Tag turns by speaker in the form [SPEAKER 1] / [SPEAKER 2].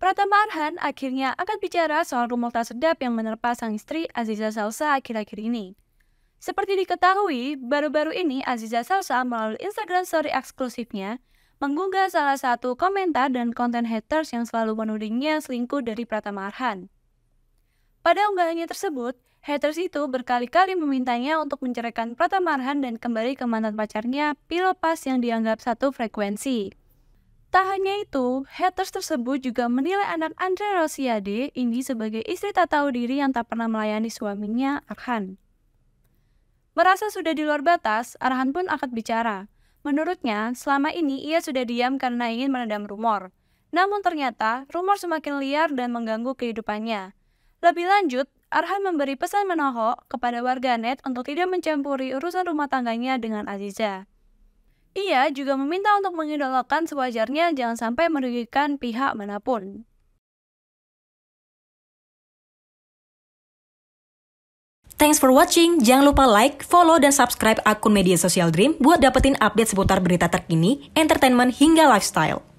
[SPEAKER 1] Pratama Arhan akhirnya akan bicara soal rumor tak sedap yang menerpa sang istri Aziza Salsa akhir-akhir ini. Seperti diketahui, baru-baru ini Aziza Salsa melalui Instagram story eksklusifnya mengunggah salah satu komentar dan konten haters yang selalu menudingnya selingkuh dari Pratama Arhan. Pada unggahannya tersebut, haters itu berkali-kali memintanya untuk menceraikan Pratama Arhan dan kembali ke mantan pacarnya Pilopas yang dianggap satu frekuensi. Tak hanya itu, haters tersebut juga menilai anak Andre Rosiade ini sebagai istri tak tahu diri yang tak pernah melayani suaminya, Arhan. Merasa sudah di luar batas, Arhan pun akan bicara. Menurutnya, selama ini ia sudah diam karena ingin meredam rumor. Namun ternyata, rumor semakin liar dan mengganggu kehidupannya. Lebih lanjut, Arhan memberi pesan menohok kepada warganet untuk tidak mencampuri urusan rumah tangganya dengan Aziza. Ia juga meminta untuk mengidolakan sewajarnya jangan sampai merugikan pihak
[SPEAKER 2] manapun. Thanks for watching. Jangan lupa like, follow, dan subscribe akun media sosial Dream buat dapetin update seputar berita terkini, entertainment, hingga lifestyle.